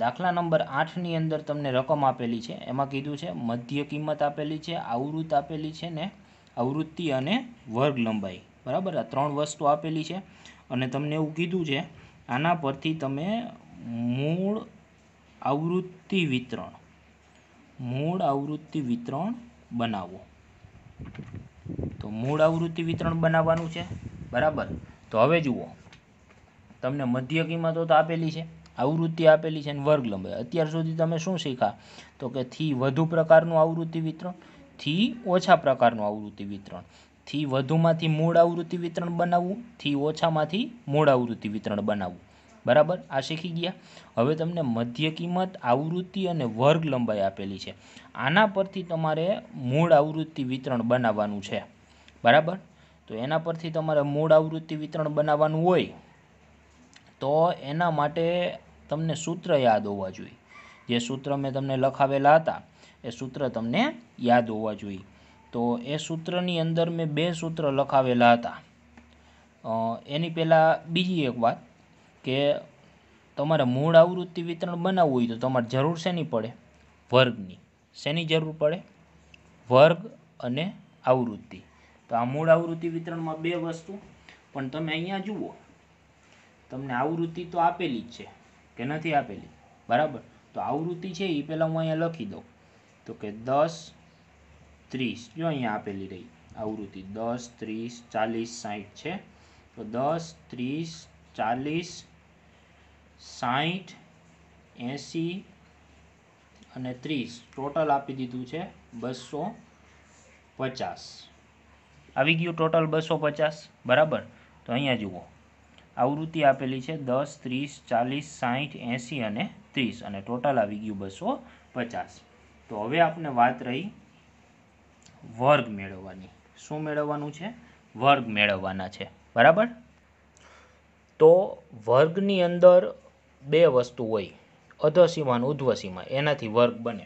દાખલા નંબર આઠની અંદર તમને રકમ આપેલી છે એમાં કીધું છે મધ્ય કિંમત આપેલી છે આવૃત્ત આપેલી છે ને આવૃત્તિ અને વર્ગ લંબાઈ બરાબર આ ત્રણ વસ્તુ આપેલી છે અને તમને એવું કીધું છે આના પરથી તમે મૂળ આવૃત્તિ વિતરણ મૂળ આવૃત્તિ વિતરણ બનાવો તો મૂળ આવૃત્તિ વિતરણ બનાવવાનું છે બરાબર તો હવે જુઓ તમને મધ્ય કિંમતો તો આપેલી છે આવૃત્તિ આપેલી છે અને વર્ગ લંબાઈ અત્યાર સુધી તમે શું શીખા તો કે થી વધુ પ્રકારનું આવૃત્તિ વિતરણ થી ઓછા પ્રકારનું આવૃત્તિ વિતરણ થી વધુમાંથી મૂળ આવૃત્તિ વિતરણ બનાવવું થી ઓછામાંથી મૂળ આવૃત્તિ વિતરણ બનાવવું બરાબર આ શીખી ગયા હવે તમને મધ્ય કિંમત આવૃત્તિ અને વર્ગ લંબાઈ આપેલી છે આના પરથી તમારે મૂળ આવૃત્તિ વિતરણ બનાવવાનું છે બરાબર તો એના પરથી તમારે મૂળ આવૃત્તિ વિતરણ બનાવવાનું હોય તો એના માટે તમને સૂત્ર યાદ હોવા જોઈએ જે સૂત્ર મેં તમને લખાવેલા હતા એ સૂત્ર તમને યાદ હોવા જોઈએ તો એ સૂત્રની અંદર મેં બે સૂત્ર લખાવેલા હતા એની પહેલાં બીજી એક વાત કે તમારે મૂળ આવૃત્તિ વિતરણ બનાવવું હોય તો તમારે જરૂર શેની પડે વર્ગની શેની જરૂર પડે વર્ગ અને આવૃત્તિ તો આ મૂળ આવૃત્તિ વિતરણમાં બે વસ્તુ પણ તમે અહીંયા જુઓ તમને આવૃત્તિ તો આપેલી જ છે કે નથી આપેલી બરાબર તો આવૃત્તિ છે એ પહેલાં હું અહીંયા લખી દઉં તો કે દસ ત્રીસ જો અહીંયા આપેલી રહી આવૃત્તિ દસ ત્રીસ ચાલીસ સાઠ છે તો દસ ત્રીસ ચાલીસ સાઠ એંસી અને ત્રીસ ટોટલ આપી દીધું છે બસો પચાસ આવી ગયું ટોટલ બસો પચાસ બરાબર તો અહીંયા જુઓ આવૃત્તિ આપેલી છે દસ ત્રીસ ચાલીસ સાહીઠ એંસી અને ત્રીસ અને ટોટલ આવી ગયું બસો પચાસ તો હવે આપણે વાત રહી વર્ગ મેળવવાની શું મેળવવાનું છે વર્ગ મેળવવાના છે બરાબર તો વર્ગની અંદર બે વસ્તુ હોય અધસીમા અને ઉધ્વસીમા એનાથી વર્ગ બને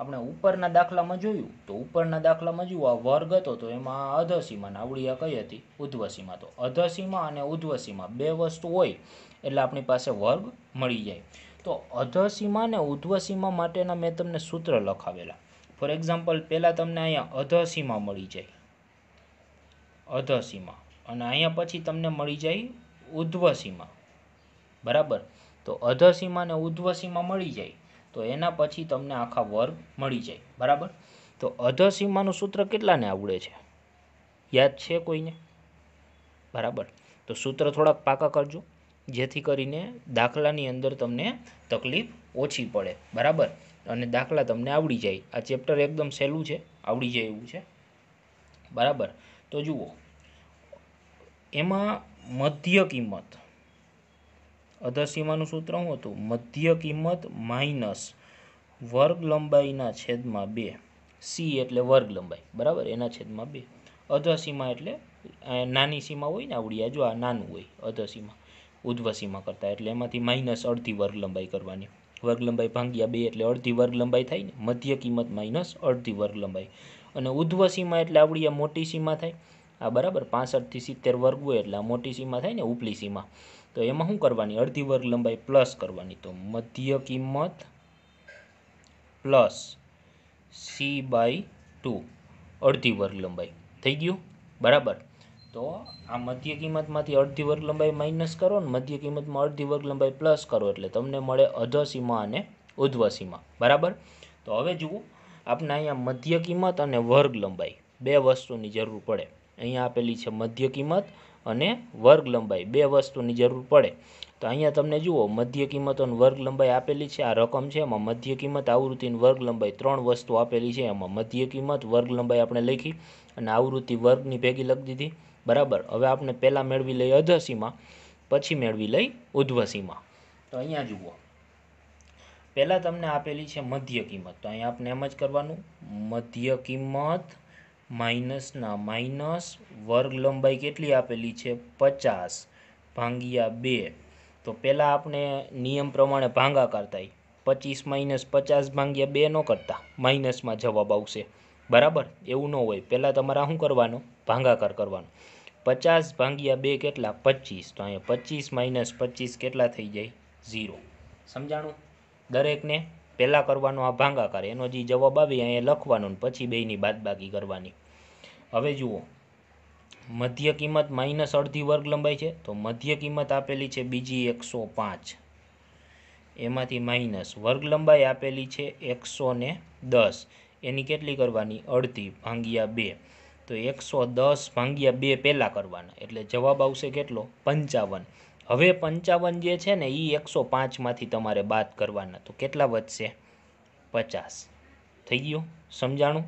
આપણે ઉપરના દાખલામાં જોયું તો ઉપરના દાખલામાં જોયું આ વર્ગ હતો તો એમાં અધસીમા નાવડીયા કઈ હતી ઉધ્વસીમા તો અધસીમા અને ઉધ્વસીમા બે વસ્તુ હોય એટલે આપણી પાસે વર્ગ મળી જાય તો અધસીમા અને ઉધ્વસીમા માટેના મેં તમને સૂત્ર લખાવેલા ફોર એક્ઝામ્પલ પહેલાં તમને અહીંયા અધસીમા મળી જાય અધસીમા અને અહીંયા પછી તમને મળી જાય ઉધ્વ બરાબર તો અધ સીમા અને મળી જાય તો એના પછી તમને આખા વર્ગ મળી જાય બરાબર તો અધસીમાનું સૂત્ર કેટલાને આવડે છે યાદ છે કોઈને બરાબર તો સૂત્ર થોડાક પાકા કરજો જેથી કરીને દાખલાની અંદર તમને તકલીફ ઓછી પડે બરાબર અને દાખલા તમને આવડી જાય આ ચેપ્ટર એકદમ સહેલું છે આવડી જાય એવું છે બરાબર તો જુઓ એમાં મધ્ય કિંમત અધસીમાનું સૂત્ર શું હતું મધ્ય કિંમત માઇનસ વર્ગ લંબાઈના છેદમાં બે સી એટલે વર્ગ લંબાઈ બરાબર એના છેદમાં બે અધસીમા એટલે નાની સીમા હોય ને આવડિયા જો આ નાનું હોય અધસીમા ઉધ્વસીમા કરતાં એટલે એમાંથી માઇનસ અડધી વર્ગ લંબાઈ કરવાની વર્ગ લંબાઈ ભાંગ્યા બે એટલે અડધી વર્ગ લંબાઈ થાય ને મધ્ય કિંમત માઇનસ અડધી વર્ગ લંબાઈ અને ઉધ્વસીમા એટલે આવડિયા મોટી સીમા થાય આ બરાબર પાસઠથી સિત્તેર વર્ગ હોય એટલે મોટી સીમા થાય ને ઉપલી સીમા તો એમાં શું કરવાની અડધી વર્ગ લંબાઈ પ્લસ કરવાની તો મધ્ય કિંમત પ્લસ સી બાય ટુ અડધી વર્ગ લંબાઈ થઈ ગયું બરાબર તો આ મધ્ય કિંમતમાંથી અડધી વર્ગ લંબાઈ માઇનસ કરો ને મધ્ય કિંમતમાં અડધી વર્ગ લંબાઈ પ્લસ કરો એટલે તમને મળે અધ સીમા અને ઉધ્વ સીમા બરાબર તો હવે જુઓ આપણે અહીંયા મધ્ય કિંમત અને વર્ગ લંબાઈ બે વસ્તુની જરૂર પડે અહીંયા આપેલી છે મધ્ય કિંમત અને વર્ગ લંબાઈ બે વસ્તુની જરૂર પડે તો અહીંયા તમને જુઓ મધ્ય કિંમત અને વર્ગ લંબાઈ આપેલી છે આ રકમ છે એમાં મધ્ય કિંમત આવૃત્તિ વર્ગ લંબાઈ ત્રણ વસ્તુ આપેલી છે એમાં મધ્ય કિંમત વર્ગ લંબાઈ આપણે લખી અને આવૃત્તિ વર્ગની ભેગી લખી દીધી બરાબર હવે આપણે પહેલાં મેળવી લઈ અધસીમાં પછી મેળવી લઈ ઉધ્વસીમાં તો અહીંયા જુઓ પહેલાં તમને આપેલી છે મધ્ય કિંમત તો અહીંયા આપણે એમ જ કરવાનું મધ્ય કિંમત માઇનસના માઇનસ વર્ગ લંબાઈ કેટલી આપેલી છે પચાસ ભાંગ્યા બે તો પહેલાં આપણે નિયમ પ્રમાણે ભાંગાકાર થાય પચીસ માઇનસ પચાસ ભાંગ્યા બે ન કરતા માઇનસમાં જવાબ આવશે બરાબર એવું ન હોય પહેલાં તમારા શું કરવાનો ભાંગાકાર કરવાનો પચાસ ભાંગ્યા બે કેટલા પચીસ તો અહીંયા પચીસ માઇનસ પચીસ કેટલા થઈ જાય ઝીરો સમજાણું દરેકને પહેલાં કરવાનો આ ભાંગાકાર એનો જે જવાબ આવે અહીંયા લખવાનો પછી બેયની બાદબાકી કરવાની હવે જુઓ મધ્ય કિંમત માઇનસ અડધી વર્ગ લંબાઈ છે તો મધ્ય કિંમત આપેલી છે બીજી એકસો પાંચ એમાંથી માઇનસ વર્ગ લંબાઈ આપેલી છે એકસો ને દસ એની કેટલી કરવાની અડધી ભાંગ્યા બે તો એકસો દસ ભાંગ્યા બે પહેલાં કરવાના એટલે જવાબ આવશે કેટલો પંચાવન હવે પંચાવન જે છે ને એ એકસો પાંચમાંથી તમારે બાદ કરવાના તો કેટલા વધશે પચાસ થઈ ગયું સમજાણું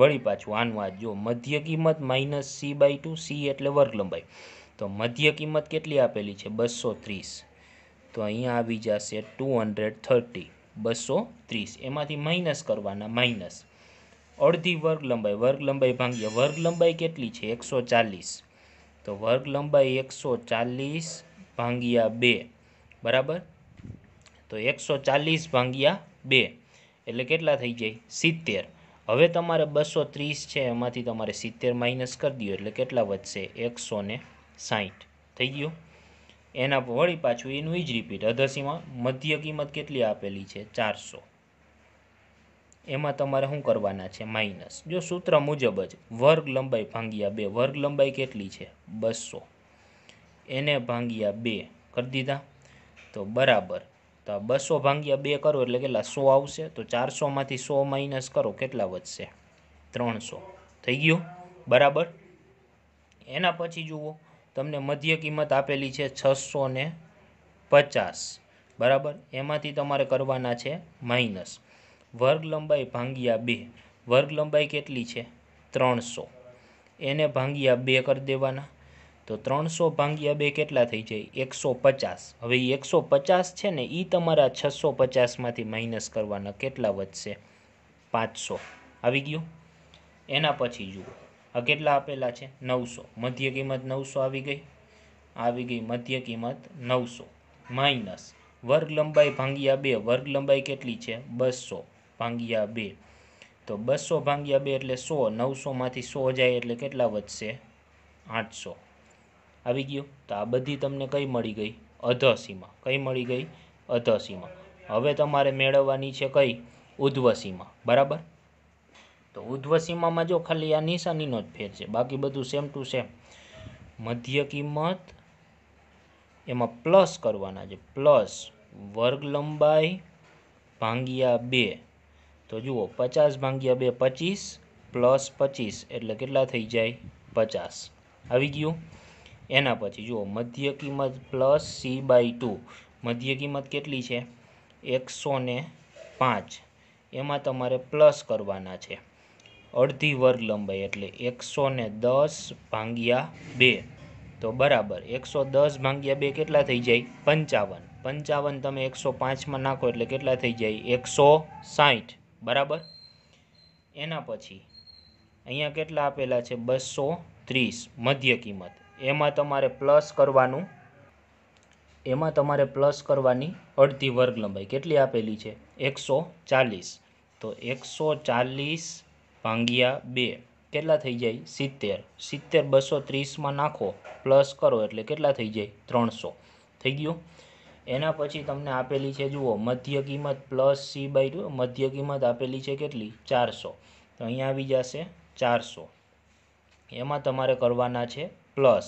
વળી પાછું આનું આ જો મધ્ય કિંમત minus C by two C એટલે વર્ગ લંબાઈ તો મધ્ય કિંમત કેટલી આપેલી છે બસો ત્રીસ તો અહીંયા આવી જશે ટુ હંડ્રેડ થર્ટી બસો ત્રીસ એમાંથી માઇનસ કરવાના માઇનસ અડધી વર્ગ લંબાઈ વર્ગ લંબાઈ ભાંગીએ વર્ગ લંબાઈ કેટલી છે એકસો ચાલીસ તો વર્ગ લંબાઈ એકસો ચાલીસ ભાંગ્યા બે બરાબર તો એકસો ચાલીસ ભાંગ્યા બે એટલે કેટલા થઈ જાય સિત્તેર હવે તમારે બસો ત્રીસ છે એમાંથી તમારે સિત્તેર માઇનસ કરી દો એટલે કેટલા વધશે એકસો ને સાહીઠ થઈ ગયું એના વળી પાછું એનું એ જ રિપીટ અધસીમાં મધ્ય કિંમત કેટલી આપેલી છે ચારસો એમાં તમારે શું કરવાના છે માઇનસ જો સૂત્ર મુજબ જ વર્ગ લંબાઈ ભાંગ્યા બે વર્ગ લંબાઈ કેટલી છે બસો એને ભાંગ્યા બે કરી દીધા તો બરાબર તો બસો ભાંગ્યા બે કરો એટલે કેટલા સો આવશે તો ચારસોમાંથી સો માઇનસ કરો કેટલા વધશે ત્રણસો થઈ ગયું બરાબર એના પછી જુઓ તમને મધ્ય કિંમત આપેલી છે છસો ને પચાસ બરાબર એમાંથી તમારે કરવાના છે માઇનસ વર્ગ લંબાઈ ભાંગ્યા બે વર્ગ લંબાઈ કેટલી છે ત્રણસો એને ભાંગ્યા બે કરી દેવાના તો ત્રણસો ભાંગ્યા બે કેટલા થઈ જાય એકસો પચાસ હવે એ એકસો પચાસ છે ને એ તમારા છસો પચાસમાંથી માઇનસ કરવાના કેટલા વધશે પાંચસો આવી ગયું એના પછી જુઓ આ કેટલા આપેલા છે નવસો મધ્ય કિંમત નવસો આવી ગઈ આવી ગઈ મધ્ય કિંમત નવસો માઇનસ વર્ગ લંબાઈ ભાંગ્યા બે વર્ગ લંબાઈ કેટલી છે બસો ભાંગ્યા બે તો બસો ભાંગ્યા બે એટલે સો નવસોમાંથી સો જાય એટલે કેટલા વધશે આઠસો આવી ગયું તો આ બધી તમને કઈ મળી ગઈ અધસીમાં કઈ મળી ગઈ અધસીમાં હવે તમારે મેળવવાની છે કઈ ઉધ્વસીમાં બરાબર તો ઉધ્વસીમામાં જો ખાલી આ નિશાનીનો જ ફેર છે બાકી બધું સેમ ટુ સેમ મધ્ય કિંમત એમાં પ્લસ કરવાના છે પ્લસ વર્ગ લંબાઈ ભાંગ્યા બે તો જુઓ પચાસ ભાંગ્યા બે પચીસ પ્લસ પચીસ એટલે કેટલા થઈ જાય પચાસ આવી ગયું એના પછી જુઓ મધ્ય કિંમત પ્લસ સી બાય ટુ મધ્ય કિંમત કેટલી છે એકસો ને પાંચ એમાં તમારે પ્લસ કરવાના છે અડધી વર્ગ લંબાઈ એટલે એકસો ને દસ ભાંગ્યા બે તો બરાબર એકસો દસ ભાંગ્યા બે કેટલા થઈ જાય પંચાવન પંચાવન તમે એકસો પાંચમાં નાખો એટલે કેટલા થઈ જાય એકસો સાઠ બરાબર એના પછી અહીંયા કેટલા આપેલા છે બસો ત્રીસ મધ્ય કિંમત એમાં તમારે પ્લસ કરવાનું એમાં તમારે પ્લસ કરવાની અડધી વર્ગ લંબાઈ કેટલી આપેલી છે એકસો ચાલીસ તો એકસો ચાલીસ ભાંગ્યા બે કેટલા થઈ જાય સિત્તેર સિત્તેર બસો ત્રીસમાં નાખો પ્લસ કરો એટલે કેટલા થઈ જાય ત્રણસો થઈ ગયું એના પછી તમને આપેલી છે જુઓ મધ્ય કિંમત પ્લસ સી બાય ટુ મધ્ય કિંમત આપેલી છે કેટલી ચારસો તો અહીંયા આવી જશે ચારસો એમાં તમારે કરવાના છે પ્લસ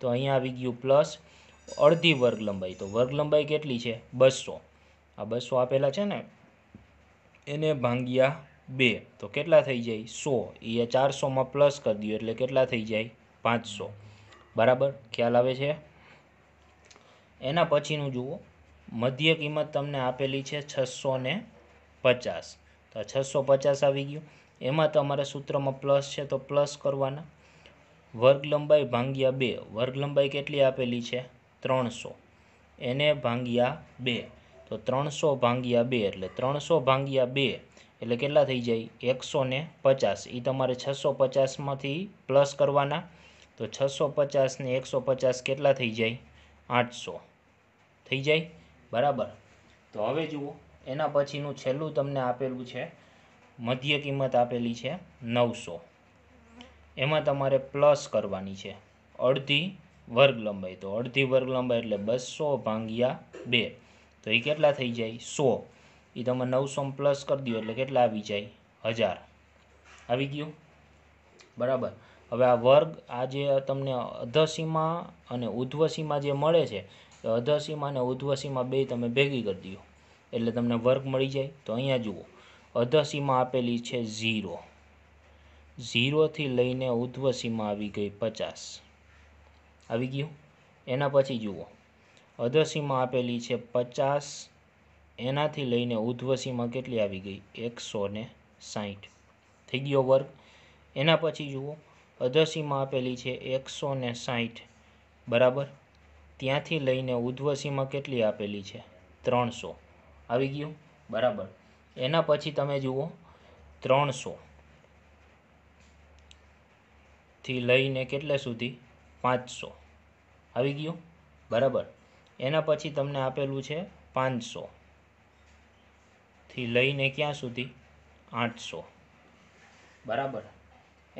તો અહીંયા આવી ગયું પ્લસ અડધી વર્ગ લંબાઈ તો વર્ગ લંબાઈ કેટલી છે બસો આ બસો આપેલા છે ને એને ભાંગ્યા બે તો કેટલા થઈ જાય સો એ ચારસોમાં પ્લસ કરી દઈએ એટલે કેટલા થઈ જાય પાંચસો બરાબર ખ્યાલ આવે છે એના પછીનું જુઓ મધ્ય કિંમત તમને આપેલી છે છસો ને પચાસ તો છસો પચાસ આવી ગયું એમાં તમારે સૂત્રમાં પ્લસ છે તો પ્લસ કરવાના વર્ગ લંબાઈ ભાંગ્યા બે વર્ગ લંબાઈ કેટલી આપેલી છે ત્રણસો એને ભાંગ્યા બે તો ત્રણસો ભાંગ્યા બે એટલે ત્રણસો ભાંગ્યા બે એટલે કેટલા થઈ જાય એકસો ને પચાસ એ તમારે છસો પચાસમાંથી પ્લસ કરવાના તો છસો પચાસને એકસો પચાસ કેટલા થઈ જાય આઠસો થઈ જાય બરાબર તો હવે જુઓ એના પછીનું છેલ્લું તમને આપેલું છે મધ્ય કિંમત આપેલી છે નવસો એમાં તમારે પ્લસ કરવાની છે અડધી વર્ગ લંબાઈ તો અડધી વર્ગ લંબાઈ એટલે બસો ભાંગ્યા બે તો એ કેટલા થઈ જાય સો એ તમે નવસોમાં પ્લસ કરી દો એટલે કેટલા આવી જાય હજાર આવી ગયું બરાબર હવે આ વર્ગ આ જે તમને અધસીમા અને ઉધ્વસીમાં જે મળે છે તો અધસીમા અને ઉધ્વસીમાં બે તમે ભેગી કરી દો એટલે તમને વર્ગ મળી જાય તો અહીંયા જુઓ અધસીમાં આપેલી છે ઝીરો ઝીરોથી લઈને ઉધ્વ આવી ગઈ પચાસ આવી ગયું એના પછી જુઓ અધ્વ આપેલી છે પચાસ એનાથી લઈને ઉધ્વ કેટલી આવી ગઈ એકસો ને સાહીઠ થઈ ગયો વર્ગ એના પછી જુઓ અધસીમાં આપેલી છે એકસો ને સાહીઠ બરાબર ત્યાંથી લઈને ઉધ્વસીમાં કેટલી આપેલી છે ત્રણસો આવી ગયું બરાબર એના પછી તમે જુઓ ત્રણસો થી લઈને કેટલે સુધી પાંચસો આવી ગયું બરાબર એના પછી તમને આપેલું છે પાંચસો થી લઈને ક્યાં સુધી આઠસો બરાબર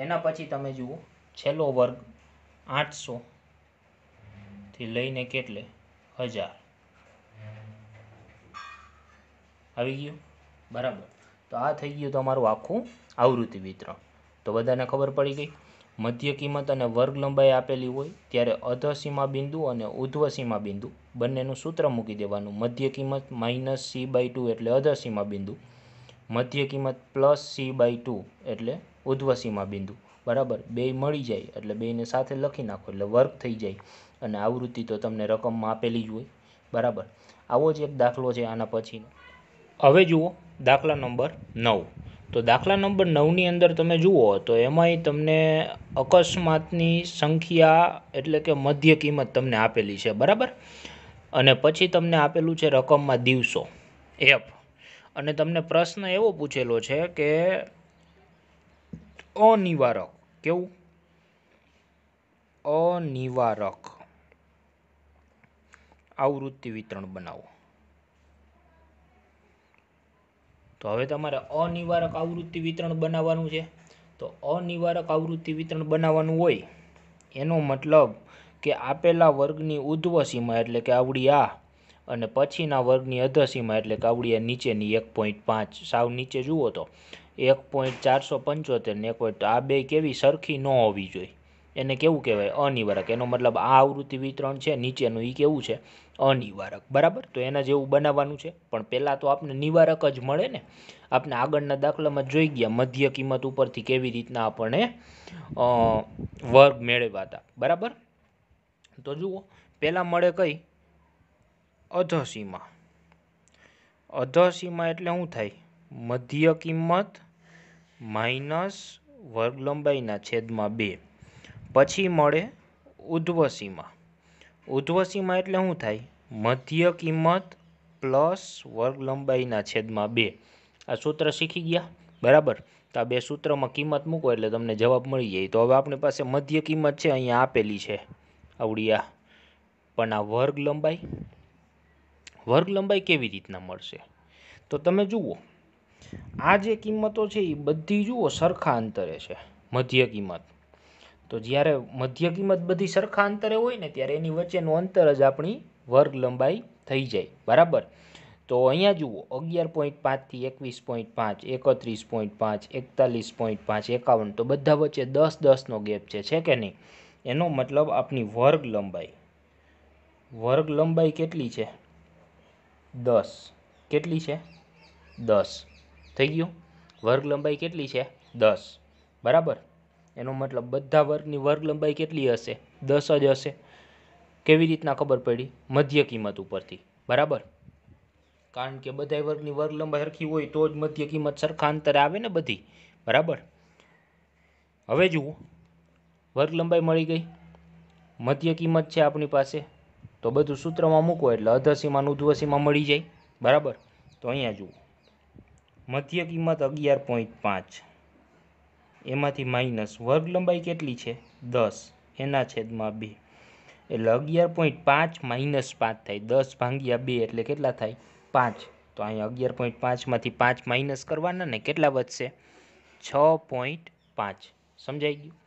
એના પછી તમે જુઓ છેલ્લો વર્ગ આઠસો થી લઈને કેટલે હજાર આવી ગયું બરાબર તો આ થઈ ગયું તમારું આખું આવૃત્તિ વિતરણ તો બધાને ખબર પડી ગઈ મધ્ય કિંમત અને વર્ગ લંબાઈ આપેલી હોય ત્યારે અધ બિંદુ અને ઉધ્વ બિંદુ બંનેનું સૂત્ર મૂકી દેવાનું મધ્ય કિંમત માઇનસ સી બાય ટુ એટલે અધ બિંદુ મધ્ય કિંમત પ્લસ સી બાય ટુ એટલે ઉધ્વ બિંદુ બરાબર બે મળી જાય એટલે બેને સાથે લખી નાખો એટલે વર્ગ થઈ જાય અને આવૃત્તિ તો તમને રકમમાં આપેલી જ હોય બરાબર આવો જ એક દાખલો છે આના પછીનો હવે જુઓ દાખલા નંબર નવ તો દાખલા નંબર નવની અંદર તમે જુઓ તો એમાંય તમને અકસ્માતની સંખ્યા એટલે કે મધ્ય કિંમત તમને આપેલી છે બરાબર અને પછી તમને આપેલું છે રકમમાં દિવસો એપ અને તમને પ્રશ્ન એવો પૂછેલો છે કે અનિવારક કેવું અનિવારક આવૃત્તિ વિતરણ બનાવો તો હવે તમારે અનિવારક આવૃત્તિ વિતરણ બનાવવાનું છે તો અનિવારક આવૃત્તિ વિતરણ બનાવવાનું હોય એનો મતલબ કે આપેલા વર્ગની ઉધ્વ સીમા એટલે કે આવડી આ અને પછીના વર્ગની અધસીમા એટલે કે કાવડિયા નીચેની એક પોઈન્ટ પાંચ સાવ નીચે જુઓ તો એક પોઈન્ટ ચારસો પંચોતેર ને એક પોઈન્ટ આ બે કેવી સરખી ન હોવી જોઈએ એને કેવું કહેવાય અનિવારક એનો મતલબ આ આવૃત્તિ વિતરણ છે નીચેનું એ કેવું છે અનિવારક બરાબર તો એના જેવું બનાવવાનું છે પણ પહેલાં તો આપને નિવારક જ મળે ને આપણે આગળના દાખલામાં જોઈ ગયા મધ્ય કિંમત ઉપરથી કેવી રીતના આપણને વર્ગ મેળવ્યા હતા બરાબર તો જુઓ પહેલાં મળે કઈ અધસીમા અધસીમાં એટલે શું થાય મધ્ય કિંમત માઇનસ વર્ગ લંબાઈના છેદમાં બે પછી મળે ઉધ્વસીમા ઉધ્વસીમાં એટલે શું થાય મધ્ય કિંમત પ્લસ વર્ગ લંબાઈના છેદમાં બે આ સૂત્ર શીખી ગયા બરાબર તો આ બે સૂત્રમાં કિંમત મૂકો એટલે તમને જવાબ મળી જાય તો હવે આપણી પાસે મધ્ય કિંમત છે અહીંયા આપેલી છે આવડી પણ આ વર્ગ લંબાઈ વર્ગ લંબાઈ કેવી રીતના મળશે તો તમે જુઓ આ જે કિંમતો છે એ બધી જુઓ સરખા અંતરે છે મધ્ય કિંમત તો જ્યારે મધ્ય કિંમત બધી સરખા અંતરે હોય ને ત્યારે એની વચ્ચેનું અંતર જ આપણી વર્ગ લંબાઈ થઈ જાય બરાબર તો અહીંયા જુઓ અગિયાર પોઈન્ટ પાંચથી એકવીસ પોઈન્ટ પાંચ એકત્રીસ પોઈન્ટ પાંચ એકતાલીસ પોઈન્ટ પાંચ એકાવન તો બધા વચ્ચે દસ દસનો ગેપ છે છે કે નહીં એનો મતલબ આપણી વર્ગ લંબાઈ વર્ગ લંબાઈ કેટલી છે દસ કેટલી છે દસ થઈ ગયું વર્ગ લંબાઈ કેટલી છે દસ બરાબર એનો મતલબ બધા વર્ગની વર્ગ લંબાઈ કેટલી હશે દસ જ હશે કેવી રીતના ખબર પડી મધ્ય કિંમત ઉપરથી બરાબર કારણ કે બધા વર્ગની વર્ગ લંબાઈ સરખી હોય તો જ મધ્ય કિંમત સરખા અંતરે આવે ને બધી બરાબર હવે જુઓ વર્ગ લંબાઈ મળી ગઈ મધ્ય કિંમત છે આપણી પાસે તો બધું સૂત્રમાં મૂકો એટલે અધસીમાનું ઉધ્વસીમાં મળી જાય બરાબર તો અહીંયા જુઓ મધ્ય કિંમત અગિયાર પોઈન્ટ પાંચ એમાંથી માઇનસ વર્ગ લંબાઈ કેટલી છે દસ એના છેદમાં બે એટલે અગિયાર પોઈન્ટ પાંચ માઇનસ પાંચ થાય દસ ભાંગ્યા બે એટલે કેટલા થાય પાંચ તો અહીંયા અગિયાર પોઈન્ટ પાંચમાંથી પાંચ માઇનસ કરવાના ને કેટલા વધશે છ પોઈન્ટ પાંચ સમજાઈ ગયું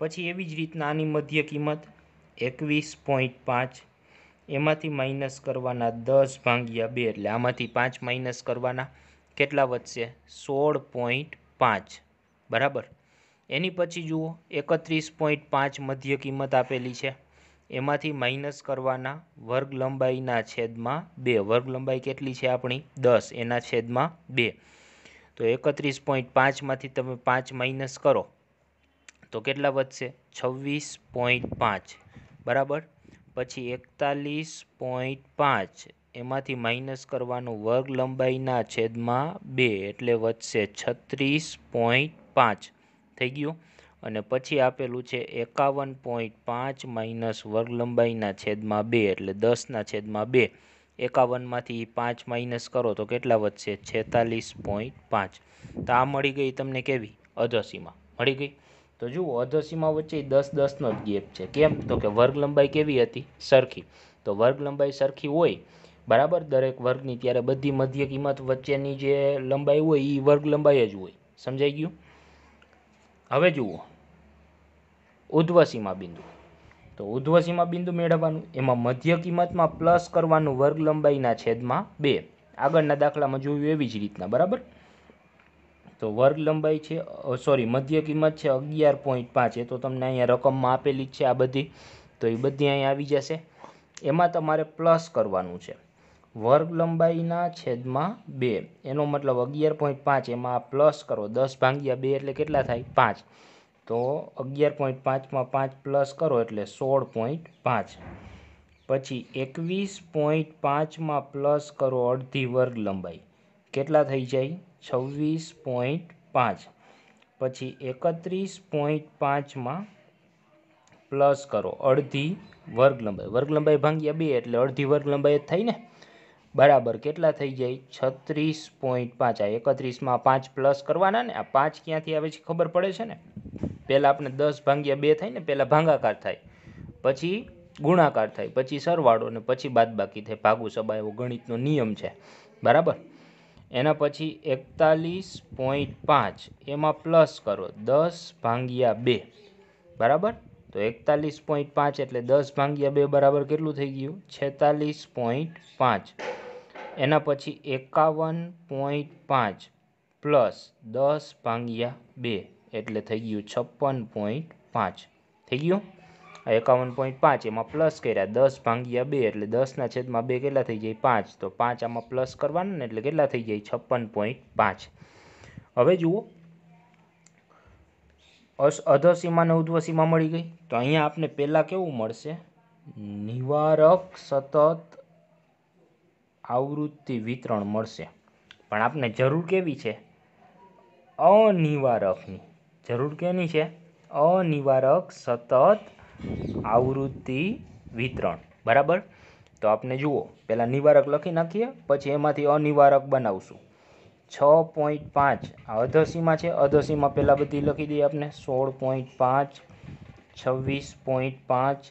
પછી એવી જ રીતના આની મધ્ય કિંમત એકવીસ પોઈન્ટ પાંચ એમાંથી માઇનસ કરવાના દસ ભાંગ્યા બે એટલે આમાંથી પાંચ માઇનસ કરવાના કેટલા વધશે સોળ પોઈન્ટ પાંચ બરાબર એની પછી જુઓ એકત્રીસ પોઈન્ટ પાંચ મધ્ય કિંમત આપેલી છે એમાંથી માઇનસ કરવાના વર્ગ લંબાઈના છેદમાં બે વર્ગ લંબાઈ કેટલી છે આપણી દસ એના છેદમાં બે તો એકત્રીસ પોઈન્ટ પાંચમાંથી તમે પાંચ માઇનસ કરો તો કેટલા વધશે છવ્વીસ પોઈન્ટ પાંચ બરાબર પછી એકતાલીસ પોઈન્ટ પાંચ એમાંથી માઇનસ કરવાનું વર્ગ લંબાઈના છેદમાં બે એટલે વધશે છત્રીસ પોઈન્ટ પાંચ થઈ ગયું અને પછી આપેલું છે એકાવન પોઈન્ટ પાંચ માઇનસ વર્ગલંબાઈના છેદમાં બે એટલે દસના છેદમાં બે એકાવનમાંથી પાંચ માઇનસ કરો તો કેટલા વધશે છેતાલીસ પોઈન્ટ પાંચ તો આ મળી ગઈ તમને કેવી અધસીમાં મળી ગઈ તો જુઓ અધસીમાં વચ્ચે દસ દસનો જ ગેપ છે કેમ તો કે વર્ગલંબાઈ કેવી હતી સરખી તો વર્ગલંબાઈ સરખી હોય બરાબર દરેક વર્ગની ત્યારે બધી મધ્ય કિંમત વચ્ચેની જે લંબાઈ હોય એ વર્ગલંબાઈ જ હોય સમજાઈ ગયું હવે જુઓ ઉધ્વ બિંદુ તો ઉધ્વ બિંદુ મેળવવાનું એમાં મધ્ય કિંમતમાં પ્લસ કરવાનું વર્ગ લંબાઈના છેદમાં બે આગળના દાખલામાં જોયું એવી જ રીતના બરાબર તો વર્ગ લંબાઈ છે સોરી મધ્ય કિંમત છે અગિયાર પોઈન્ટ પાંચ એ તો તમને અહીંયા રકમમાં આપેલી જ છે આ બધી તો એ બધી અહીંયા આવી જશે એમાં તમારે પ્લસ કરવાનું છે વર્ગ લંબાઈના છેદમાં બે એનો મતલબ અગિયાર પોઈન્ટ પાંચ એમાં પ્લસ કરો દસ ભાંગ્યા બે એટલે કેટલા થાય પાંચ તો અગિયાર પોઈન્ટ પાંચમાં પાંચ પ્લસ કરો એટલે સોળ પોઈન્ટ પાંચ પછી એકવીસ પોઈન્ટ પાંચમાં પ્લસ કરો અડધી વર્ગ લંબાઈ કેટલા થઈ જાય છવ્વીસ પોઈન્ટ પાંચ પછી એકત્રીસ પોઈન્ટ પાંચમાં પ્લસ કરો અડધી વર્ગ લંબાઈ વર્ગ લંબાઈ ભાંગ્યા બે એટલે અડધી વર્ગ લંબાઈ જ થઈ ને બરાબર કેટલા થઈ જાય છત્રીસ પોઈન્ટ પાંચ આ એકત્રીસમાં પાંચ પ્લસ કરવાના ને આ પાંચ ક્યાંથી આવે છે ખબર પડે છે ને પહેલાં આપણે દસ ભાંગ્યા બે થાય ને પહેલાં ભાંગાકાર થાય પછી ગુણાકાર થાય પછી સરવાળો ને પછી બાદબાકી થાય ભાગુ સભા એવો ગણિતનો નિયમ છે બરાબર એના પછી એકતાલીસ પોઈન્ટ પાંચ એમાં પ્લસ કરો દસ ભાંગ્યા બે બરાબર તો એકતાલીસ પોઈન્ટ પાંચ એટલે દસ ભાંગ્યા બે બરાબર કેટલું થઈ ગયું છેતાલીસ પોઈન્ટ પાંચ એના પછી એકાવન પોઈન્ટ પાંચ પ્લસ દસ ભાંગ્યા બે એટલે થઈ ગયું છપ્પન પોઈન્ટ પાંચ થઈ ગયું એકાવન પોઈન્ટ પાંચ એમાં પ્લસ કર્યા દસ ભાંગ્યા બે એટલે દસના છેદમાં બે કેટલા થઈ જાય પાંચ તો પાંચ આમાં પ્લસ કરવાના ને એટલે કેટલા થઈ જાય છપ્પન પોઈન્ટ પાંચ હવે જુઓ અધસીમા અધોસીમાને ઉધ્વસીમા મળી ગઈ તો અહીંયા આપને પહેલાં કેવું મળશે નિવારક સતત આવૃત્તિ વિતરણ મળશે પણ આપને જરૂર કેવી છે અનિવારકની જરૂર કેની છે અનિવારક સતત આવૃત્તિ વિતરણ બરાબર તો આપણે જુઓ પહેલાં નિવારક લખી નાખીએ પછી એમાંથી અનિવારક બનાવશું છ પોઈન્ટ પાંચ આ અધસીમાં છે અધસીમાં પહેલાં બધી લખી દઈએ આપને સોળ પોઈન્ટ પાંચ છવ્વીસ પોઈન્ટ પાંચ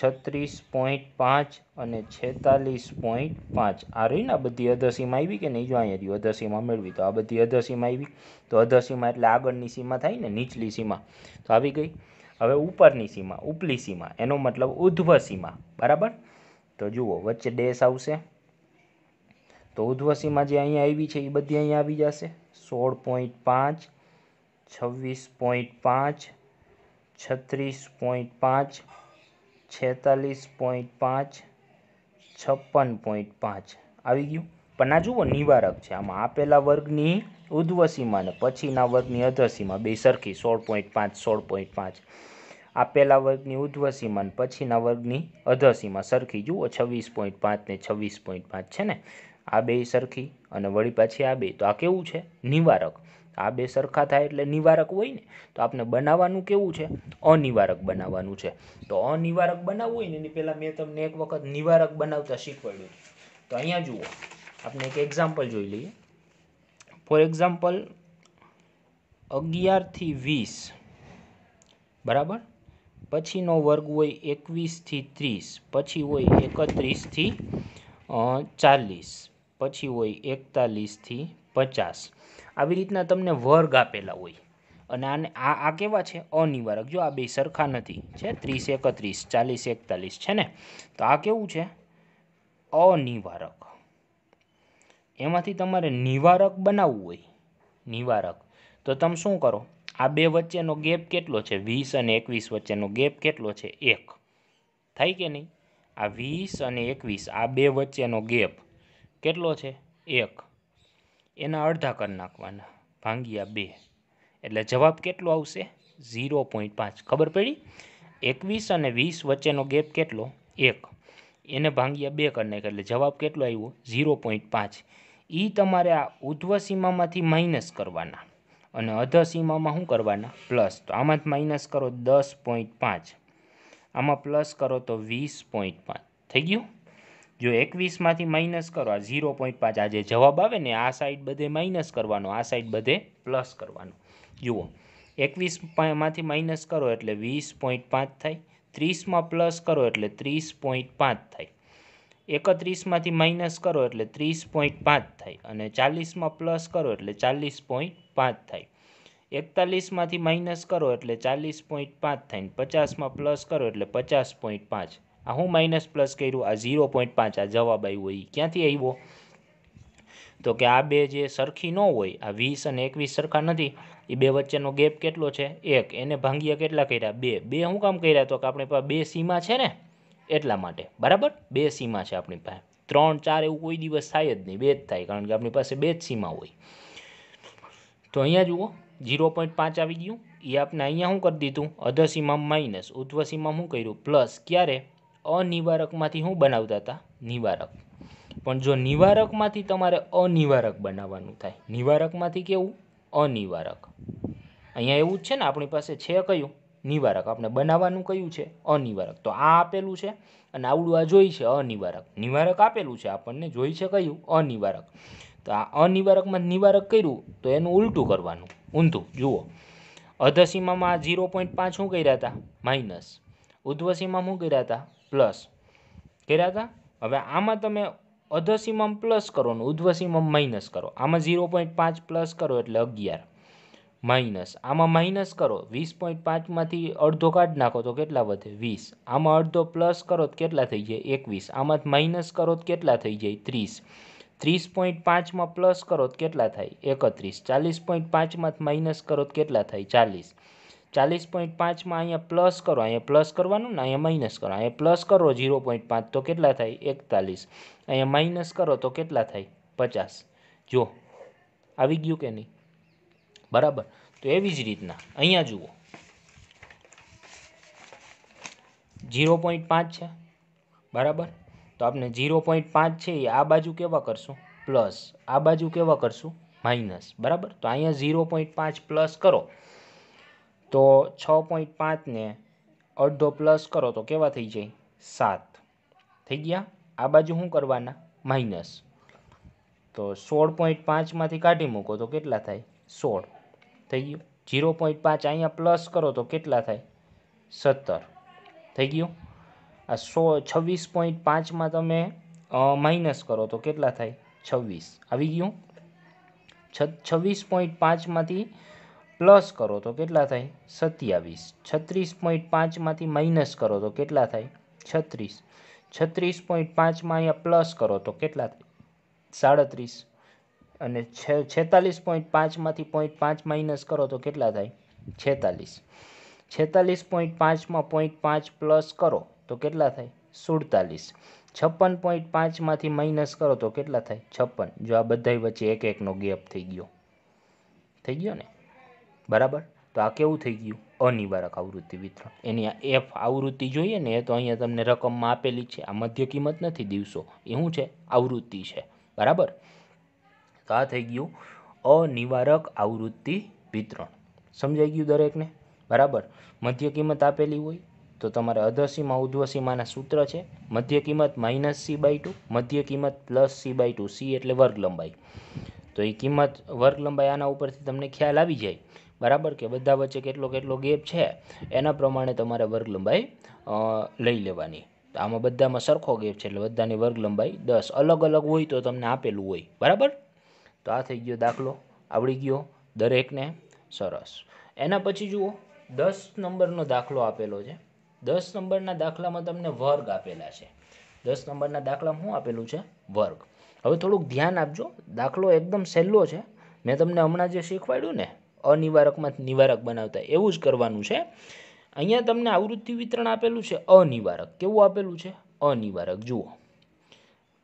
છત્રીસ પોઈન્ટ પાંચ અને છેતાલીસ પોઈન્ટ પાંચ આ રહીને આ બધી અધસીમાં આવી કે નહીં જો અહીંયા રહ્યું અધસીમાં મેળવી તો આ બધી અધસીમાં આવી તો અધસીમાં એટલે આગળની સીમા થાય ને નીચલી સીમા તો આવી ગઈ હવે ઉપરની સીમા ઉપલી સીમા એનો મતલબ ઉધ્વ સીમા બરાબર તો જુઓ વચ્ચે ડેશ આવશે તો ઉધ્વસીમાં જે અહીંયા આવી છે એ બધી અહીંયા આવી જશે સોળ પોઈન્ટ પાંચ છવ્વીસ પોઈન્ટ પાંચ છત્રીસ પોઈન્ટ પાંચ છેતાલીસ પોઈન્ટ પાંચ છપ્પન પોઈન્ટ પાંચ આવી ગયું પણ આ જુઓ નિવારક છે આમાં આપેલા વર્ગની ઉધ્વસીમાં ને પછીના વર્ગની અધસીમાં બે સરખી સોળ પોઈન્ટ પાંચ સોળ પોઈન્ટ પાંચ આપેલા વર્ગની ને પછીના વર્ગની અધસીમાં સરખી જુઓ છવ્વીસ પોઈન્ટ પાંચ ને છવ્વીસ પોઈન્ટ પાંચ છે ને આ બે સરખી અને વળી પાછી આ બે તો આ કેવું છે નિવારક આ બે સરખા થાય એટલે નિવારક હોય ને તો આપણે બનાવવાનું કેવું છે અનિવારક બનાવવાનું છે તો અનિવારક બનાવવું હોય ને એની પહેલાં મેં તમને એક વખત નિવારક બનાવતા શીખવાડ્યું તો અહીંયા જુઓ આપણે એક એક્ઝામ્પલ જોઈ લઈએ ફોર એક્ઝામ્પલ અગિયારથી વીસ બરાબર પછીનો વર્ગ હોય એકવીસથી ત્રીસ પછી હોય એકત્રીસથી ચાલીસ પછી હોય એકતાલીસથી પચાસ આવી રીતના તમને વર્ગ આપેલા હોય અને આને આ આ કેવા છે અનિવારક જો આ બે સરખા નથી છે ત્રીસ એકત્રીસ ચાલીસ એકતાલીસ છે ને તો આ કેવું છે અનિવારક એમાંથી તમારે નિવારક બનાવવું હોય નિવારક તો તમે શું કરો આ બે વચ્ચેનો ગેપ કેટલો છે વીસ અને એકવીસ વચ્ચેનો ગેપ કેટલો છે એક થાય કે નહીં આ વીસ અને એકવીસ આ બે વચ્ચેનો ગેપ કેટલો છે એક એના અડધા કરી નાખવાના ભાંગ્યા બે એટલે જવાબ કેટલો આવશે ઝીરો પોઈન્ટ પાંચ ખબર પડી એકવીસ અને વીસ વચ્ચેનો ગેપ કેટલો એક એને ભાંગ્યા બે કરી નાખ એટલે જવાબ કેટલો આવ્યો ઝીરો પોઈન્ટ પાંચ એ તમારે આ ઉધ્વ સીમામાંથી માઇનસ કરવાના અને અધ સીમામાં શું કરવાના પ્લસ તો આમાં જ માઇનસ કરો દસ પોઈન્ટ પાંચ આમાં પ્લસ કરો તો વીસ પોઈન્ટ પાંચ થઈ ગયું જો એકવીસમાંથી માઇનસ કરો આ ઝીરો પોઈન્ટ પાંચ આ જે જવાબ આવે ને આ સાઈડ બધે માઇનસ કરવાનો આ સાઈડ બધે પ્લસ કરવાનો જુઓ એકવીસમાંથી માઇનસ કરો એટલે વીસ પોઈન્ટ પાંચ થાય ત્રીસમાં પ્લસ કરો એટલે ત્રીસ પોઈન્ટ પાંચ થાય એકત્રીસમાંથી માઇનસ કરો એટલે ત્રીસ પોઈન્ટ પાંચ થાય અને ચાલીસમાં પ્લસ કરો એટલે ચાલીસ પોઈન્ટ પાંચ થાય એકતાલીસમાંથી માઇનસ કરો એટલે ચાલીસ પોઈન્ટ પાંચ થાય ને પચાસમાં પ્લસ કરો એટલે પચાસ પોઈન્ટ પાંચ આ હું માઇનસ પ્લસ કર્યું આ ઝીરો પોઈન્ટ પાંચ આ જવાબ આવ્યો એ ક્યાંથી આવ્યો તો કે આ બે જે સરખી ન હોય આ વીસ અને એકવીસ સરખા નથી એ બે વચ્ચેનો ગેપ કેટલો છે એક એને ભાંગ્યા કેટલા કર્યા બે બે શું કામ કર્યા તો કે આપણી પાસે બે સીમા છે ને એટલા માટે બરાબર બે સીમા છે આપણી પાસે ત્રણ ચાર એવું કોઈ દિવસ થાય જ નહીં બે જ થાય કારણ કે આપણી પાસે બે જ સીમા હોય તો અહીંયા જુઓ ઝીરો પોઈન્ટ પાંચ આવી ગયું એ આપણે અહીંયા શું કરી દીધું અધ સીમામાં માઇનસ ઉધ્વ સીમા શું કર્યું પ્લસ ક્યારે અનિવારકમાંથી હું બનાવતા હતા નિવારક પણ જો નિવારકમાંથી તમારે અનિવારક બનાવવાનું થાય નિવારકમાંથી કેવું અનિવારક અહીંયા એવું જ છે ને આપણી પાસે છે કયું નિવારક આપણે બનાવવાનું કયું છે અનિવારક તો આ આપેલું છે અને આવડું આ જોઈ છે અનિવારક નિવારક આપેલું છે આપણને જોઈ છે કયું અનિવારક તો આ અનિવારકમાં નિવારક કર્યું તો એનું ઉલટું કરવાનું ઊંધું જુઓ અધસીમામાં ઝીરો પોઈન્ટ પાંચ શું કર્યા હતા માઇનસ ઉધ્વસીમાં શું કર્યા હતા પ્લસ કર્યા હતા હવે આમાં તમે અધસીમમ પ્લસ કરો ને ઉધ્વસીમમ માઇનસ કરો આમાં ઝીરો પોઈન્ટ પાંચ પ્લસ કરો એટલે અગિયાર માઇનસ આમાં માઇનસ કરો વીસ પોઈન્ટ પાંચમાંથી અડધો કાઢી નાખો તો કેટલા વધે વીસ આમાં અડધો પ્લસ કરો તો કેટલા થઈ જાય એકવીસ આમાં માઇનસ કરો તો કેટલા થઈ જાય ત્રીસ ત્રીસ પોઈન્ટ પાંચમાં પ્લસ કરો તો કેટલા થાય એકત્રીસ ચાલીસ પોઈન્ટ પાંચમાં માઇનસ કરો તો કેટલા થાય ચાલીસ ચાલીસ પોઈન્ટ પાંચમાં અહીંયા પ્લસ કરો અહીંયા પ્લસ કરવાનું ને અહીંયા માઇનસ કરો અહીંયા પ્લસ કરો ઝીરો પોઈન્ટ પાંચ તો કેટલા થાય એકતાલીસ અહીંયા માઇનસ કરો તો કેટલા થાય પચાસ જો આવી ગયું કે નહીં બરાબર તો એવી જ રીતના અહીંયા જુઓ ઝીરો પોઈન્ટ પાંચ છે બરાબર તો આપણે ઝીરો પોઈન્ટ પાંચ છે એ આ બાજુ કેવા કરશું પ્લસ આ બાજુ કેવા કરશું માઇનસ બરાબર તો અહીંયા ઝીરો પોઈન્ટ પાંચ પ્લસ કરો તો છ પોઈન્ટ પાંચને અડધો પ્લસ કરો તો કેવા થઈ જાય સાત થઈ ગયા આ બાજુ શું કરવાના માઇનસ તો સોળ પોઈન્ટ પાંચમાંથી કાઢી મૂકો તો કેટલા થાય સોળ થઈ ગયું જીરો પોઈન્ટ પાંચ અહીંયા પ્લસ કરો તો કેટલા થાય સત્તર થઈ ગયું આ સો છવ્વીસ પોઈન્ટ પાંચમાં તમે માઇનસ કરો તો કેટલા થાય છવ્વીસ આવી ગયું છ છવ્વીસ પોઈન્ટ પાંચમાંથી પ્લસ કરો તો કેટલા થાય સત્યાવીસ છત્રીસ પોઈન્ટ પાંચમાંથી માઇનસ કરો તો કેટલા થાય છત્રીસ છત્રીસ પોઈન્ટ પાંચમાં અહીંયા પ્લસ કરો તો કેટલા થાય સાડત્રીસ અને છે છેતાલીસ પોઈન્ટ પાંચમાંથી પોઈન્ટ પાંચ માઇનસ કરો તો કેટલા થાય છેતાલીસ છેતાલીસ પોઈન્ટ પાંચમાં પોઈન્ટ પાંચ પ્લસ કરો તો કેટલા થાય સુડતાલીસ છપ્પન પોઈન્ટ પાંચમાંથી માઇનસ કરો તો કેટલા થાય છપ્પન જો આ બધાય વચ્ચે એક એકનો ગેપ થઈ ગયો થઈ ગયો ને બરાબર તો આ કેવું થઈ ગયું અનિવારક આવૃત્તિ વિતરણ એની આ એફ આવૃત્તિ જોઈએ ને એ તો અહીંયા તમને રકમમાં આપેલી છે આ મધ્ય કિંમત નથી દિવસો એ શું છે આવૃત્તિ છે બરાબર તો આ થઈ ગયું અનિવારક આવૃત્તિ વિતરણ સમજાઈ ગયું દરેકને બરાબર મધ્ય કિંમત આપેલી હોય તો તમારે અધસીમાં ઉધ્વસીમાના સૂત્ર છે મધ્ય કિંમત માઇનસ સી બાય ટુ મધ્ય કિંમત plus C by two C એટલે વર્ગ લંબાઈ તો એ કિંમત વર્ગ લંબાઈ આના ઉપરથી તમને ખ્યાલ આવી જાય બરાબર કે બધા વચ્ચે કેટલો કેટલો ગેપ છે એના પ્રમાણે તમારે વર્ગ લંબાઈ લઈ લેવાની આમાં બધામાં સરખો ગેપ છે એટલે બધાની વર્ગ લંબાઈ દસ અલગ અલગ હોય તો તમને આપેલું હોય બરાબર તો આ થઈ ગયો દાખલો આવડી ગયો દરેકને સરસ એના પછી જુઓ દસ નંબરનો દાખલો આપેલો છે દસ નંબરના દાખલામાં તમને વર્ગ આપેલા છે દસ નંબરના દાખલામાં શું આપેલું છે વર્ગ હવે થોડુંક ધ્યાન આપજો દાખલો એકદમ સહેલો છે મેં તમને હમણાં જે શીખવાડ્યું ને અનિવારકમાં નિવારક બનાવતા એવું જ કરવાનું છે અહીંયા તમને આવૃત્તિ વિતરણ આપેલું છે અનિવારક કેવું આપેલું છે અનિવારક જુઓ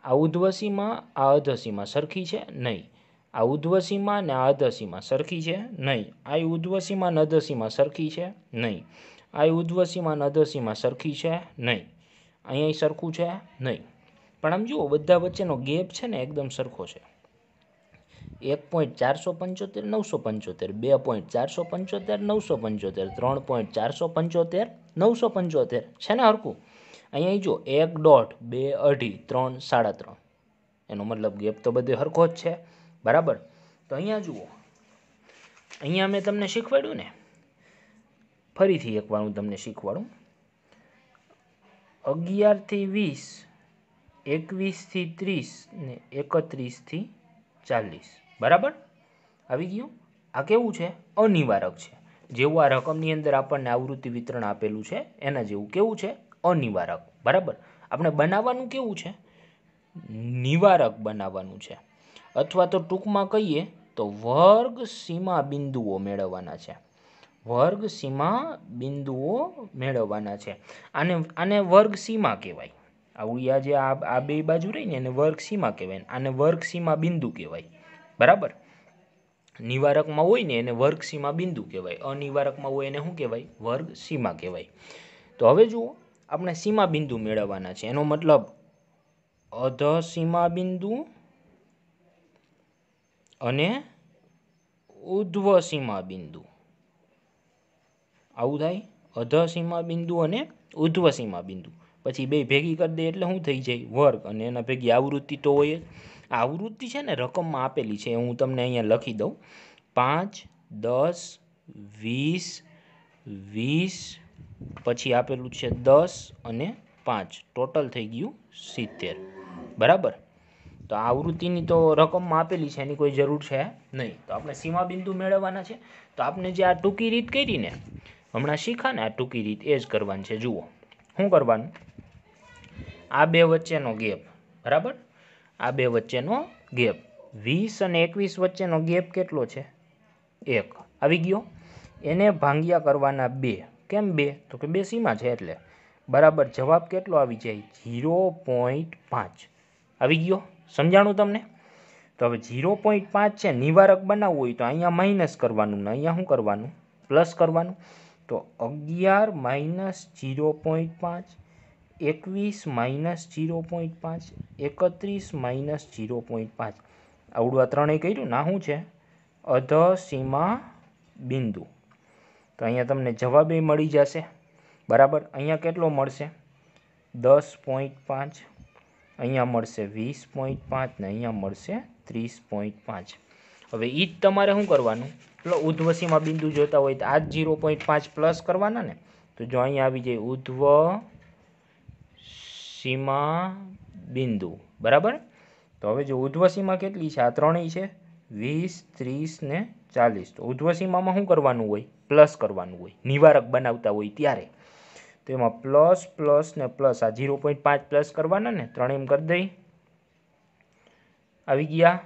આ ઉધ્વસીમાં આ અધસીમાં સરખી છે નહીં આ ઉધ્વસીમાં ને આ અધસીમાં સરખી છે નહીં આ ઉધ્વસીમાં નદસીમાં સરખી છે નહીં આ ઉધ્વસીમાં નદસીમાં સરખી છે નહીં અહીંયા સરખું છે નહીં પણ આમ જુઓ બધા વચ્ચેનો ગેપ છે ને એકદમ સરખો છે એક પોઈન્ટ ચારસો પંચોતેર નવસો પંચોતેર બે પોઈન્ટ ચારસો પંચોતેર નવસો પંચોતેર ત્રણ પોઈન્ટ ચારસો પંચોતેર નવસો પંચોતેર છે ને હરકું અહીંયા જો એક દોઢ બે અઢી ત્રણ સાડા ત્રણ એનો મતલબ ગેપ તો બધો હરખો જ છે બરાબર તો અહીંયા જુઓ અહીંયા મેં તમને શીખવાડ્યું ને ફરીથી એકવાર હું તમને શીખવાડું અગિયારથી વીસ એકવીસથી ત્રીસ ને એકત્રીસથી ચાલીસ બરાબર આવી ગયું આ કેવું છે અનિવારક છે જેવું આ રકમની અંદર આપણને આવૃત્તિ વિતરણ આપેલું છે એના જેવું કેવું છે અનિવારક બરાબર આપણે બનાવવાનું કેવું છે નિવારક બનાવવાનું છે અથવા તો ટૂંકમાં કહીએ તો વર્ગ સીમા બિંદુઓ મેળવવાના છે વર્ગ સીમા બિંદુઓ મેળવવાના છે આને આને વર્ગ સીમા કહેવાય આવું આ જે આ બે બાજુ રહી ને એને વર્ગ સીમા કહેવાય આને વર્ગ સીમા બિંદુ કહેવાય બરાબર નિવારકમાં હોય ને એને વર્ગ સીમા બિંદુ કહેવાય અનિવારકમાં હોય એને શું કહેવાય વર્ગ સીમા કહેવાય તો હવે જુઓ આપણે સીમા બિંદુ મેળવવાના છે એનો મતલબ અધ સીમા બિંદુ અને ઉધ્વ સીમા બિંદુ આવું થાય અધ સીમા બિંદુ અને ઉધ્વ સીમા બિંદુ પછી બે ભેગી કરી દે એટલે શું થઈ જાય વર્ગ અને એના ભેગી આવૃત્તિ તો હોય જ આવૃત્તિ છે ને રકમમાં આપેલી છે હું તમને અહીંયા લખી દઉં પાંચ દસ વીસ વીસ પછી આપેલું છે દસ અને પાંચ ટોટલ થઈ ગયું સિત્તેર બરાબર તો આવૃત્તિની તો રકમમાં આપેલી છે એની કોઈ જરૂર છે નહીં તો આપણે સીમાબિંદુ મેળવવાના છે તો આપણે જે આ ટૂંકી રીત કરીને હમણાં શીખા ને આ ટૂંકી રીત એ જ કરવાની છે જુઓ શું કરવાનું આ બે વચ્ચેનો ગેપ બરાબર આ બે વચ્ચેનો ગેપ વીસ અને એકવીસ વચ્ચેનો ગેપ કેટલો છે એક આવી ગયો એને ભાંગ્યા કરવાના બે કેમ બે તો કે બે સીમા છે એટલે બરાબર જવાબ કેટલો આવી જાય ઝીરો પોઈન્ટ પાંચ આવી ગયો સમજાણું તમને તો હવે ઝીરો પોઈન્ટ પાંચ છે નિવારક બનાવવું હોય તો અહીંયા માઇનસ કરવાનું ને અહીંયા શું કરવાનું પ્લસ કરવાનું તો અગિયાર માઇનસ ઝીરો પોઈન્ટ પાંચ એકવીસ માઇનસ જીરો પોઈન્ટ પાંચ એકત્રીસ માઇનસ જીરો પોઈન્ટ પાંચ આવડું આ ત્રણેય કર્યું ના શું છે અધ સીમા બિંદુ તો અહીંયા તમને જવાબ એ મળી જશે બરાબર અહીંયા કેટલો મળશે દસ પોઈન્ટ પાંચ અહીંયા મળશે વીસ પોઈન્ટ પાંચ ને અહીંયા મળશે ત્રીસ પોઈન્ટ પાંચ હવે એ જ તમારે શું કરવાનું પ્લસ ઉધ્વસીમાં બિંદુ જોતા હોય તો આ જ જીરો પોઈન્ટ પાંચ પ્લસ કરવાના ને તો જો અહીંયા આવી જાય ઉધ્વ સીમા બિંદુ બરાબર તો હવે જો ઉધ્વ કેટલી છે આ ત્રણેય છે વીસ ત્રીસ ને ચાલીસ તો ઉધ્વ શું કરવાનું હોય પ્લસ કરવાનું હોય નિવારક બનાવતા હોય ત્યારે તો એમાં પ્લસ પ્લસ ને પ્લસ આ ઝીરો પોઈન્ટ પાંચ પ્લસ કરવાના ને ત્રણ એમ કરી દઈ આવી ગયા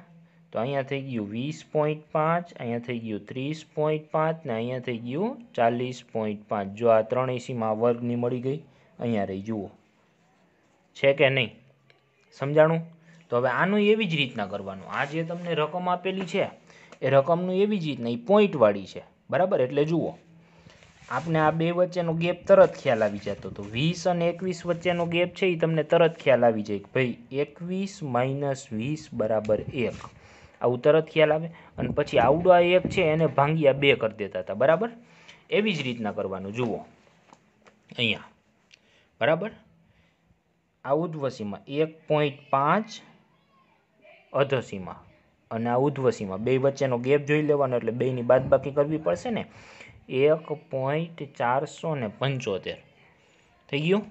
તો અહીંયા થઈ ગયું વીસ પોઈન્ટ પાંચ અહીંયા થઈ ગયું ત્રીસ પોઈન્ટ પાંચ ને અહીંયા થઈ ગયું ચાલીસ પોઈન્ટ પાંચ જો આ ત્રણેય સીમા વર્ગની મળી ગઈ અહીંયા રહી જુઓ છે કે નહીં સમજાણું તો હવે આનું એવી જ રીતના કરવાનું આ જે તમને રકમ આપેલી છે એ રકમનું એવી જ રીતના એ પોઈન્ટવાળી છે બરાબર એટલે જુઓ આપણે આ બે વચ્ચેનો ગેપ તરત ખ્યાલ આવી જતો હતો વીસ અને એકવીસ વચ્ચેનો ગેપ છે એ તમને તરત ખ્યાલ આવી જાય ભાઈ એકવીસ માઇનસ વીસ બરાબર એક આવું તરત ખ્યાલ આવે અને પછી આવડો આ એક છે એને ભાંગી આ બે કરી દેતા હતા બરાબર એવી જ રીતના કરવાનું જુઓ અહીંયા બરાબર આ ઉધ્વ એક પોઈન્ટ પાંચ અધ અને આ ઉધ્વ બે વચ્ચેનો ગેપ જોઈ લેવાનો એટલે બેની બાદબાકી કરવી પડશે ને એક પોઈન્ટ ચારસો ને પંચોતેર થઈ ગયું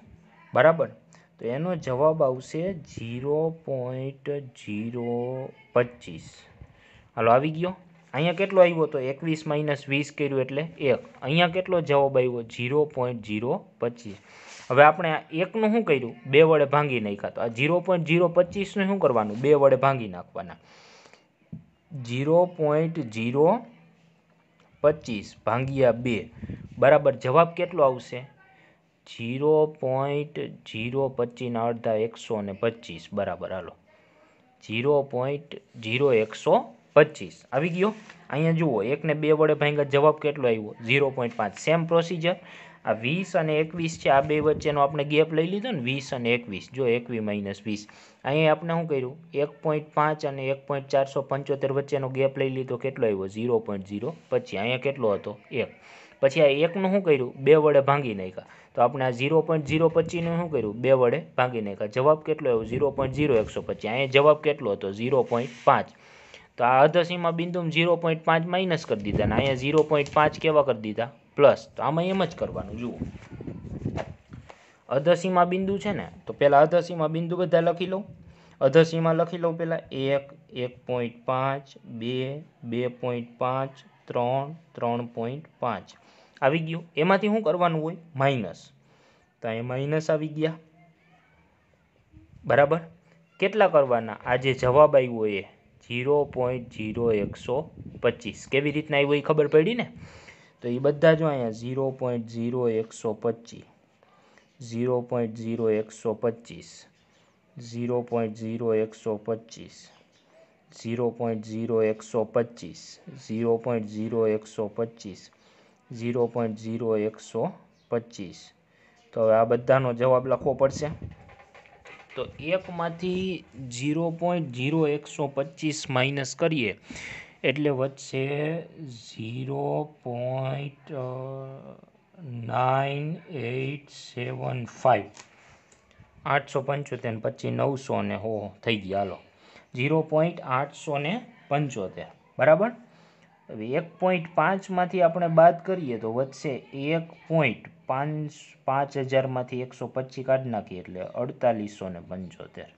બરાબર તો એનો જવાબ આવશે ઝીરો પોઈન્ટ ઝીરો પચીસ હાલો આવી ગયો અહીંયા કેટલો આવ્યો તો એકવીસ માઇનસ વીસ કર્યું એટલે એક અહીંયા કેટલો જવાબ આવ્યો ઝીરો પોઈન્ટ ઝીરો પચીસ હવે આપણે આ એકનું શું કર્યું બે વડે ભાંગી નાખ્યા તો આ ઝીરો પોઈન્ટ ઝીરો પચીસને શું કરવાનું બે વડે ભાંગી નાખવાના ઝીરો પોઈન્ટ ઝીરો પચીસ ભાંગ્યા બે બરાબર જવાબ કેટલો આવશે ઝીરો પોઈન્ટ ઝીરો પચીસના અડધા એકસો ને પચીસ બરાબર હાલો ઝીરો પોઈન્ટ ઝીરો એકસો પચીસ આવી ગયો અહીંયા જુઓ એકને બે વડે ભાંગ્યા જવાબ કેટલો આવ્યો ઝીરો પોઈન્ટ પાંચ સેમ પ્રોસિજર આ વીસ અને એકવીસ છે આ બે વચ્ચેનો આપણે ગેપ લઈ લીધો ને વીસ અને એકવીસ જો એકવીસ માઇનસ વીસ અહીંયા આપણે શું કર્યું એક પોઈન્ટ પાંચ અને એક પોઈન્ટ ચારસો પંચોતેર વચ્ચેનો ગેપ લઈ લીધો કેટલો આવ્યો ઝીરો પોઈન્ટ ઝીરો પછી અહીંયા કેટલો હતો એક પછી આ એકનું શું કર્યું બે વડે ભાંગી નાખ્યા તો આપણે આ ઝીરો પોઈન્ટ ઝીરો પચીસનું શું કર્યું બે વડે ભાંગી નાખ્યા જવાબ કેટલો આવ્યો ઝીરો પોઈન્ટ ઝીરો એકસો પચીસ અહીંયા જવાબ કેટલો હતો ઝીરો પોઈન્ટ પાંચ તો આ અધસીમાં બિંદુમાં ઝીરો પોઈન્ટ પાંચ માઇનસ કરી દીધા અને અહીંયા ઝીરો પોઈન્ટ પાંચ કેવા કરી દીધા પ્લસ તો આમાં એમ જ કરવાનું જુઓ અધસીમા બિંદુ છે ને તો પહેલાં અધસીમા બિંદુ બધા લખી લઉં અધસીમા લખી લઉં પહેલાં એક એક પોઈન્ટ પાંચ બે બે પોઈન્ટ પાંચ ત્રણ ત્રણ પોઈન્ટ પાંચ આવી ગયું એમાંથી શું કરવાનું હોય માઇનસ તો એ માઇનસ આવી ગયા બરાબર કેટલા કરવાના આ જે જવાબ આવ્યો એ ઝીરો પોઈન્ટ ઝીરો એકસો પચીસ કેવી રીતના આવ્યો એ ખબર પડી ને તો એ બધા જો અહીંયા ઝીરો પોઈન્ટ ઝીરો એકસો પચીસ ઝીરો પોઈન્ટ ઝીરો એકસો પચીસ ઝીરો પોઈન્ટ ઝીરો એકસો પચીસ ઝીરો પોઈન્ટ ઝીરો એકસો પચીસ ઝીરો પોઈન્ટ ઝીરો એકસો પચીસ ઝીરો પોઈન્ટ ઝીરો એકસો પચીસ તો હવે આ બધાનો જવાબ લખવો પડશે તો એકમાંથી ઝીરો પોઈન્ટ ઝીરો એકસો પચીસ માઇનસ કરીએ એટલે વધશે zero point nine eight seven five આઠસો પંચોતેર પછી નવસો ને હો થઈ ગયા હાલો ઝીરો પોઈન્ટ આઠસો ને પંચોતેર બરાબર હવે એક પોઈન્ટ પાંચમાંથી આપણે બાદ કરીએ તો વધશે એક પોઈન્ટ પાંચ પાંચ હજારમાંથી એકસો પચીસ કાઢી નાખીએ એટલે અડતાલીસો ને પંચોતેર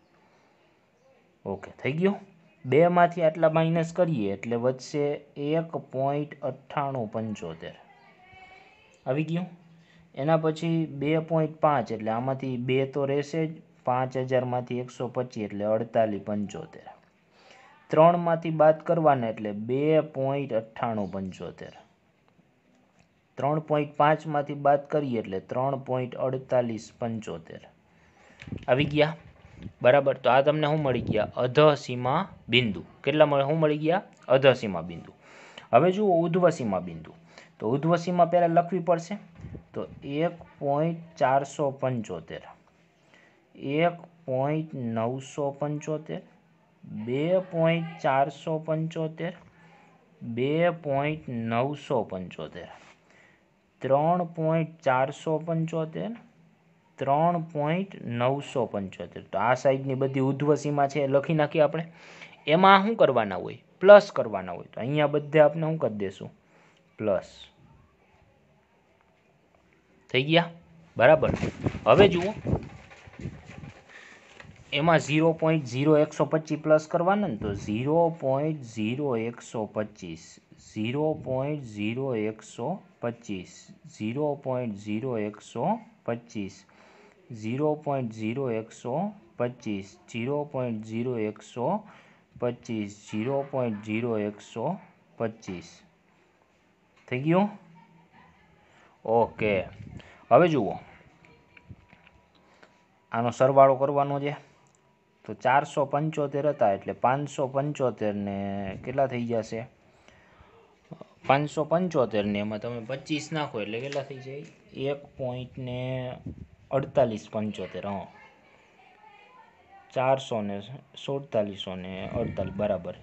ઓકે થઈ ગયું બેમાંથી આટલા માઇનસ કરીએ એટલે વધશે એક પોઈન્ટ અઠ્ઠાણું પંચોતેર આવી ગયું એના પછી બે પોઈન્ટ પાંચ એટલે આમાંથી બે તો રહેશે જ પાંચ હજારમાંથી એકસો પચીસ એટલે અડતાલીસ પંચોતેર ત્રણમાંથી બાદ કરવાના એટલે બે પોઈન્ટ અઠ્ઠાણું પંચોતેર ત્રણ પોઈન્ટ પાંચમાંથી બાદ કરીએ એટલે ત્રણ પોઈન્ટ અડતાલીસ પંચોતેર આવી ગયા બરાબર તો આ તમને શું મળી ગયા અધ બિંદુ કેટલા મળે શું મળી ગયા અધ બિંદુ હવે જુઓ ઉધ્વ બિંદુ તો ઉધ્વ પહેલાં લખવી પડશે તો એક પોઈન્ટ ચારસો પંચોતેર એક પોઈન્ટ નવસો પંચોતેર બે પોઈન્ટ ચારસો પંચોતેર બે પોઈન્ટ નવસો પંચોતેર ત્રણ પોઈન્ટ ચારસો પંચોતેર ત્રણ પોઈન્ટ નવસો પંચોતેર તો આ સાઈડની બધી ઉધ્વસીમાં સીમા છે લખી નાખીએ આપણે એમાં શું કરવાના હોય પ્લસ કરવાના હોય તો અહીંયા બધે આપણે શું કરી દઈશું પ્લસ થઈ ગયા બરાબર હવે જુઓ એમાં ઝીરો પોઈન્ટ ઝીરો એકસો પચીસ પ્લસ કરવાના ને તો ઝીરો પોઈન્ટ ઝીરો એકસો પચીસ ઝીરો પોઈન્ટ ઝીરો એકસો પચીસ ઝીરો પોઈન્ટ ઝીરો એકસો પચીસ ઝીરો પોઈન્ટ ઝીરો એકસો પચીસ ઝીરો પોઈન્ટ ઝીરો એકસો પચીસ ઝીરો પોઈન્ટ ઝીરો એકસો પચીસ થઈ ગયું ઓકે હવે જુઓ આનો સરવાળો કરવાનો છે તો ચારસો પંચોતેર હતા એટલે પાંચસો પંચોતેરને કેટલા થઈ જશે પાંચસો પંચોતેરને એમાં તમે પચીસ નાખો એટલે કેટલા થઈ જાય એક પોઈન્ટને 4875 हां 400 ने 4800 ने 48 बराबर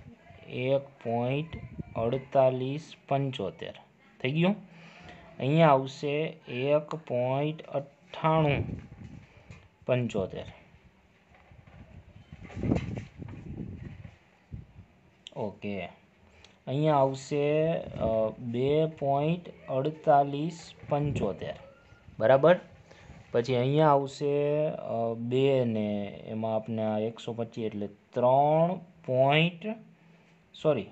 1.4875 થઈ ગયો અહીં આવશે 1.98 75 ओके અહીં આવશે 2.4875 बराबर પછી અહીંયા આવશે બે ને એમાં આપને આ એકસો પચીસ એટલે ત્રણ પોઈન્ટ સોરી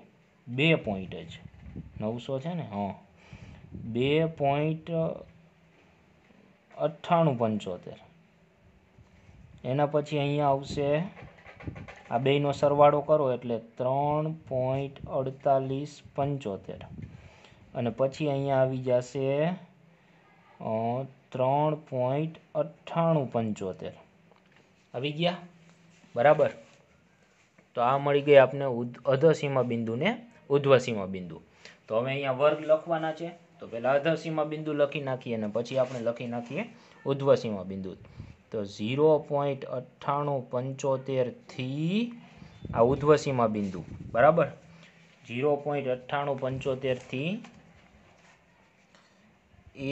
બે પોઈન્ટ જ નવસો છે ને હા બે પોઈન્ટ અઠ્ઠાણું પંચોતેર એના પછી અહીંયા આવશે આ બેનો સરવાળો કરો એટલે ત્રણ પોઈન્ટ અડતાલીસ પંચોતેર અને પછી અહીંયા આવી જશે ત્રણ પોઈન્ટ અઠ્ઠાણું પંચોતેર આવી ગયા બરાબર તો આ મળી ગઈ આપણે અધસીમા બિંદુને ઉધ્વસીમા બિંદુ તો હવે અહીંયા વર્ગ લખવાના છે તો પહેલાં અધસીમા બિંદુ લખી નાખીએ અને પછી આપણે લખી નાખીએ ઉધ્વસીમા બિંદુ તો ઝીરો પોઈન્ટ અઠ્ઠાણું પંચોતેરથી આ ઉધ્વસીમાં બિંદુ બરાબર ઝીરો પોઈન્ટ અઠ્ઠાણું પંચોતેરથી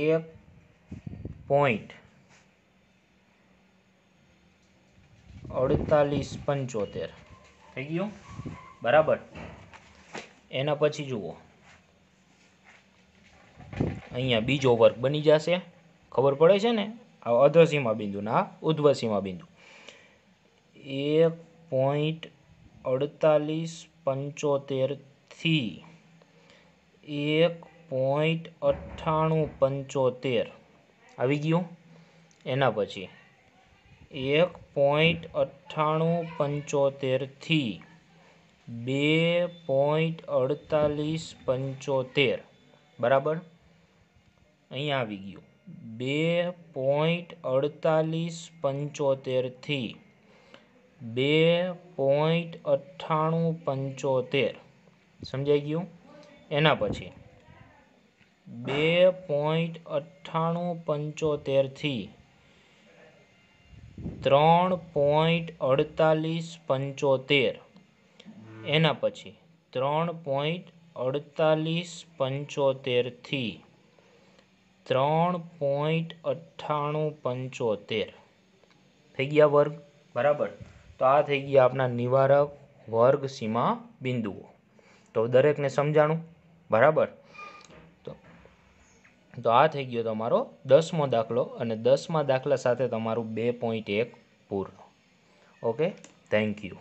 એક પોઈન્ટ અડતાલીસ પંચોતેર થઈ ગયું બરાબર એના પછી જુઓ અહીંયા બીજો વર્ગ બની જશે ખબર પડે છે ને આ અધસીમા બિંદુના ઉધ્વ સીમા બિંદુ એક પોઈન્ટ અડતાલીસ પંચોતેરથી એક પોઈન્ટ અઠ્ઠાણું પંચોતેર આવી ગયું એના પછી એક પોઈન્ટ અઠ્ઠાણું પંચોતેરથી બે પોઈન્ટ અડતાલીસ પંચોતેર બરાબર અહીંયા આવી ગયું બે પોઈન્ટ અડતાલીસ પંચોતેરથી બે પોઈન્ટ અઠ્ઠાણું પંચોતેર સમજાઈ ગયું એના પછી બે પોઈન્ટ અઠ્ઠાણું પંચોતેરથી ત્રણ પોઈન્ટ અડતાલીસ પંચોતેર એના પછી ત્રણ પોઈન્ટ અડતાલીસ પંચોતેરથી ત્રણ પોઈન્ટ અઠ્ઠાણું પંચોતેર થઈ ગયા વર્ગ બરાબર તો આ થઈ ગયા આપણા નિવારક વર્ગ સીમા બિંદુઓ તો દરેકને સમજાણું બરાબર તો આ થઈ ગયો તમારો દસમો દાખલો અને દસમા દાખલા સાથે તમારું બે પોઈન્ટ એક પૂર્ણ ઓકે થેન્ક યુ